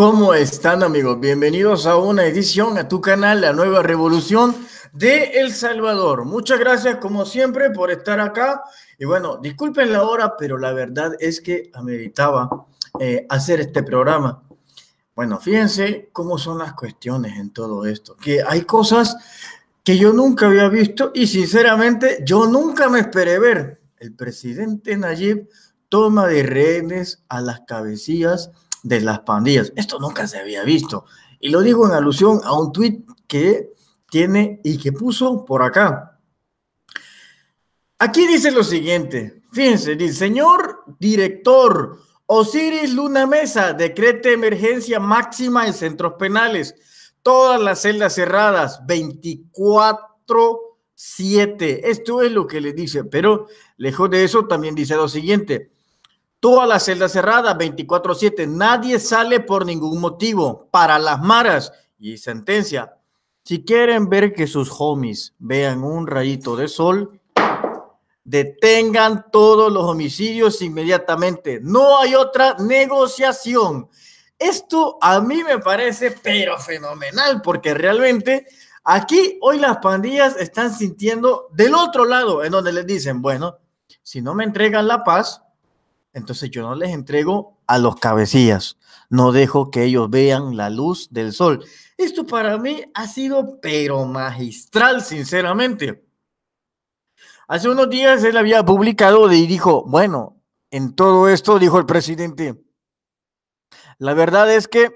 ¿Cómo están amigos? Bienvenidos a una edición a tu canal, La Nueva Revolución de El Salvador. Muchas gracias como siempre por estar acá. Y bueno, disculpen la hora, pero la verdad es que ameritaba eh, hacer este programa. Bueno, fíjense cómo son las cuestiones en todo esto, que hay cosas que yo nunca había visto y sinceramente yo nunca me esperé ver. El presidente Nayib toma de rehenes a las cabecillas de las pandillas. Esto nunca se había visto. Y lo digo en alusión a un tweet que tiene y que puso por acá. Aquí dice lo siguiente. Fíjense, dice, señor director Osiris Luna Mesa, decrete emergencia máxima en centros penales. Todas las celdas cerradas, 24-7. Esto es lo que le dice, pero lejos de eso también dice lo siguiente. Toda la celda cerrada, 24-7. Nadie sale por ningún motivo. Para las maras. Y sentencia. Si quieren ver que sus homies vean un rayito de sol, detengan todos los homicidios inmediatamente. No hay otra negociación. Esto a mí me parece pero fenomenal porque realmente aquí hoy las pandillas están sintiendo del otro lado, en donde les dicen, bueno, si no me entregan la paz, entonces yo no les entrego a los cabecillas, no dejo que ellos vean la luz del sol. Esto para mí ha sido pero magistral, sinceramente. Hace unos días él había publicado y dijo, bueno, en todo esto, dijo el presidente, la verdad es que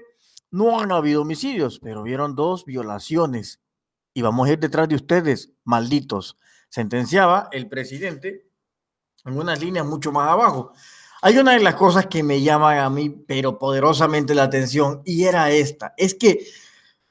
no han habido homicidios, pero vieron dos violaciones y vamos a ir detrás de ustedes, malditos, sentenciaba el presidente en unas líneas mucho más abajo. Hay una de las cosas que me llama a mí, pero poderosamente la atención, y era esta. Es que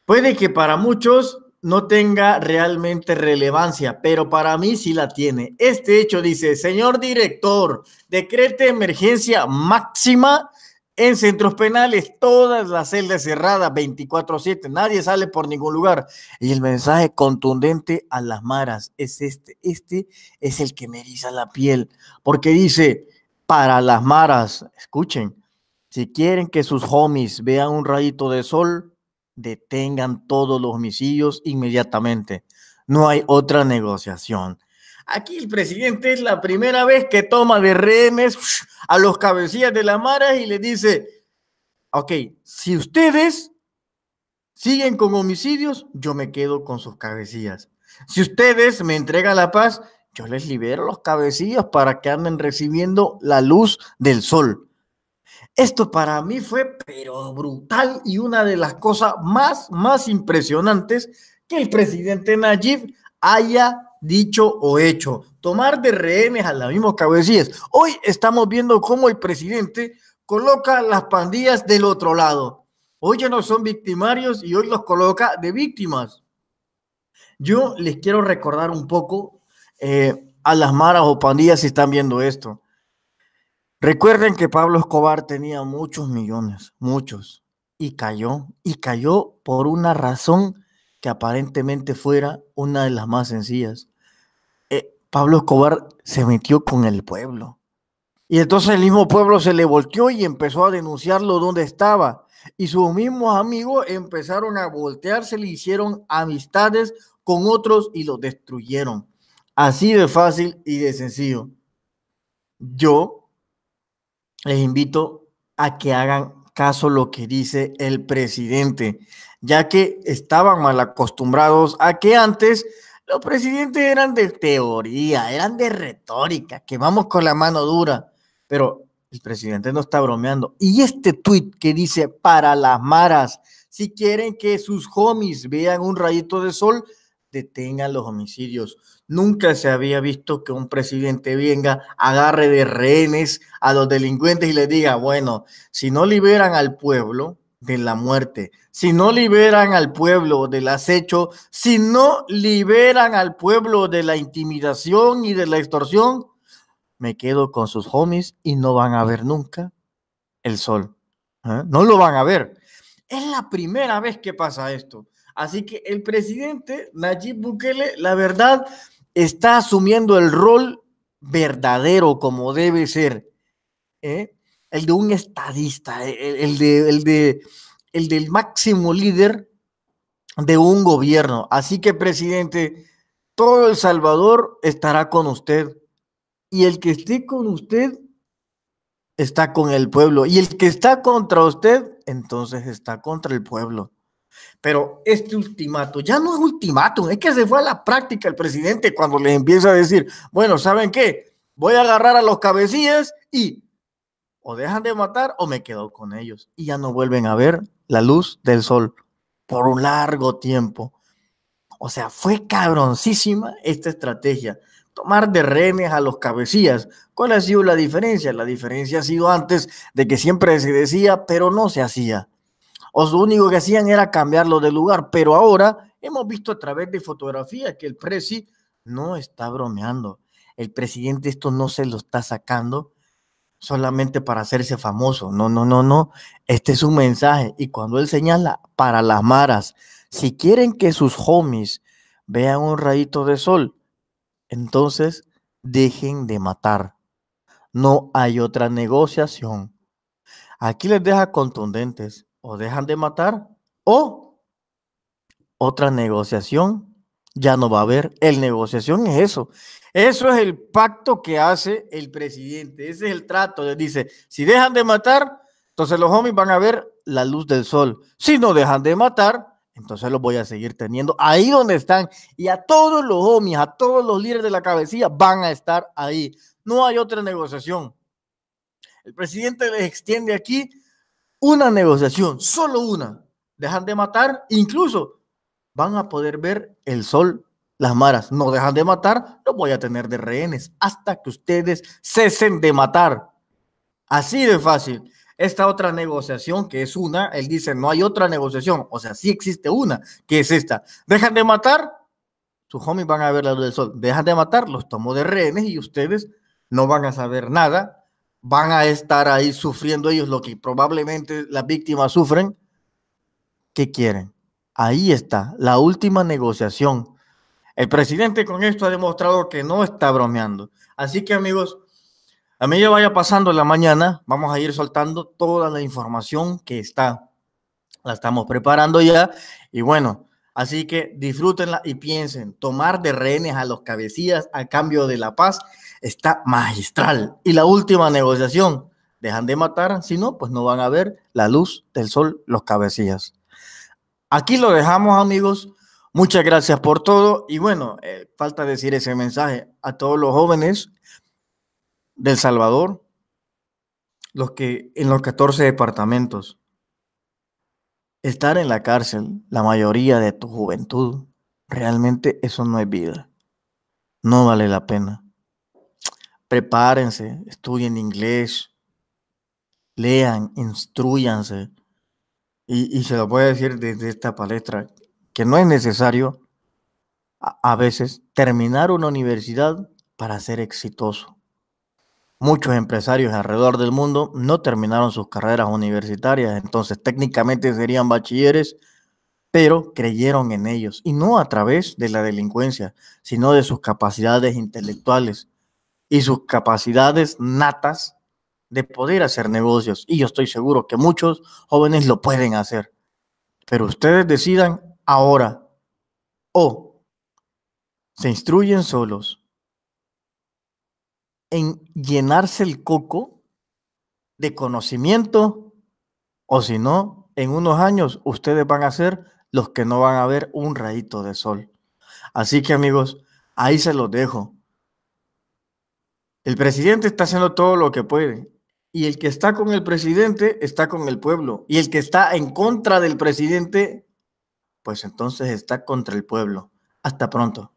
puede que para muchos no tenga realmente relevancia, pero para mí sí la tiene. Este hecho dice, señor director, decrete emergencia máxima en centros penales, todas las celdas cerradas 24/7, nadie sale por ningún lugar. Y el mensaje contundente a las maras es este. Este es el que me eriza la piel, porque dice, para las maras, escuchen, si quieren que sus homies vean un rayito de sol, detengan todos los homicidios inmediatamente. No hay otra negociación. Aquí el presidente es la primera vez que toma de remes a los cabecillas de las maras y le dice, ok, si ustedes siguen con homicidios, yo me quedo con sus cabecillas. Si ustedes me entregan la paz, yo les libero los cabecillos para que anden recibiendo la luz del sol. Esto para mí fue pero brutal y una de las cosas más, más impresionantes que el presidente Nayib haya dicho o hecho. Tomar de rehenes a los mismos cabecillas. Hoy estamos viendo cómo el presidente coloca las pandillas del otro lado. Hoy ya no son victimarios y hoy los coloca de víctimas. Yo les quiero recordar un poco eh, a las maras o pandillas si están viendo esto. Recuerden que Pablo Escobar tenía muchos millones, muchos, y cayó, y cayó por una razón que aparentemente fuera una de las más sencillas. Eh, Pablo Escobar se metió con el pueblo. Y entonces el mismo pueblo se le volteó y empezó a denunciarlo donde estaba. Y sus mismos amigos empezaron a voltearse, le hicieron amistades con otros y lo destruyeron. Así de fácil y de sencillo. Yo les invito a que hagan caso lo que dice el presidente, ya que estaban mal acostumbrados a que antes los presidentes eran de teoría, eran de retórica, que vamos con la mano dura, pero el presidente no está bromeando. Y este tuit que dice para las maras, si quieren que sus homies vean un rayito de sol, detengan los homicidios. Nunca se había visto que un presidente venga, agarre de rehenes a los delincuentes y les diga, bueno, si no liberan al pueblo de la muerte, si no liberan al pueblo del acecho, si no liberan al pueblo de la intimidación y de la extorsión, me quedo con sus homies y no van a ver nunca el sol. ¿eh? No lo van a ver. Es la primera vez que pasa esto. Así que el presidente Nayib Bukele, la verdad, está asumiendo el rol verdadero como debe ser, ¿eh? el de un estadista, el, de, el, el del máximo líder de un gobierno. Así que, presidente, todo El Salvador estará con usted. Y el que esté con usted está con el pueblo. Y el que está contra usted, entonces está contra el pueblo. Pero este ultimato ya no es ultimato, es que se fue a la práctica el presidente cuando le empieza a decir, bueno, ¿saben qué? Voy a agarrar a los cabecillas y o dejan de matar o me quedo con ellos. Y ya no vuelven a ver la luz del sol por un largo tiempo. O sea, fue cabroncísima esta estrategia. Tomar de remes a los cabecillas. ¿Cuál ha sido la diferencia? La diferencia ha sido antes de que siempre se decía, pero no se hacía o lo único que hacían era cambiarlo de lugar, pero ahora hemos visto a través de fotografías que el presi no está bromeando. El presidente esto no se lo está sacando solamente para hacerse famoso. No, no, no, no. Este es un mensaje. Y cuando él señala para las maras, si quieren que sus homies vean un rayito de sol, entonces dejen de matar. No hay otra negociación. Aquí les deja contundentes o dejan de matar o otra negociación ya no va a haber. El negociación es eso. Eso es el pacto que hace el presidente. Ese es el trato. dice, si dejan de matar, entonces los homies van a ver la luz del sol. Si no dejan de matar, entonces los voy a seguir teniendo ahí donde están. Y a todos los homies, a todos los líderes de la cabecilla van a estar ahí. No hay otra negociación. El presidente les extiende aquí una negociación, solo una, dejan de matar, incluso van a poder ver el sol, las maras, no dejan de matar, los voy a tener de rehenes hasta que ustedes cesen de matar. Así de fácil. Esta otra negociación, que es una, él dice, no hay otra negociación, o sea, sí existe una, que es esta. Dejan de matar, sus homies van a ver la luz del sol. Dejan de matar, los tomo de rehenes y ustedes no van a saber nada van a estar ahí sufriendo ellos lo que probablemente las víctimas sufren. ¿Qué quieren? Ahí está la última negociación. El presidente con esto ha demostrado que no está bromeando. Así que amigos, a mí medida vaya pasando la mañana, vamos a ir soltando toda la información que está. La estamos preparando ya. Y bueno, Así que disfrútenla y piensen, tomar de rehenes a los cabecillas a cambio de la paz está magistral. Y la última negociación, dejan de matar, si no, pues no van a ver la luz del sol los cabecillas. Aquí lo dejamos amigos, muchas gracias por todo y bueno, eh, falta decir ese mensaje a todos los jóvenes del Salvador, los que en los 14 departamentos Estar en la cárcel la mayoría de tu juventud, realmente eso no es vida. No vale la pena. Prepárense, estudien inglés, lean, instruyanse. Y, se lo voy a decir desde esta palestra, que no es necesario a veces terminar una universidad para ser exitoso. Muchos empresarios alrededor del mundo no terminaron sus carreras universitarias, entonces técnicamente serían bachilleres, pero creyeron en ellos, y no a través de la delincuencia, sino de sus capacidades intelectuales y sus capacidades natas de poder hacer negocios. Y yo estoy seguro que muchos jóvenes lo pueden hacer. Pero ustedes decidan ahora o se instruyen solos en llenarse el coco de conocimiento o si no, en unos años ustedes van a ser los que no van a ver un rayito de sol. Así que amigos, ahí se los dejo. El presidente está haciendo todo lo que puede. Y el que está con el presidente está con el pueblo. Y el que está en contra del presidente, pues entonces está contra el pueblo. Hasta pronto.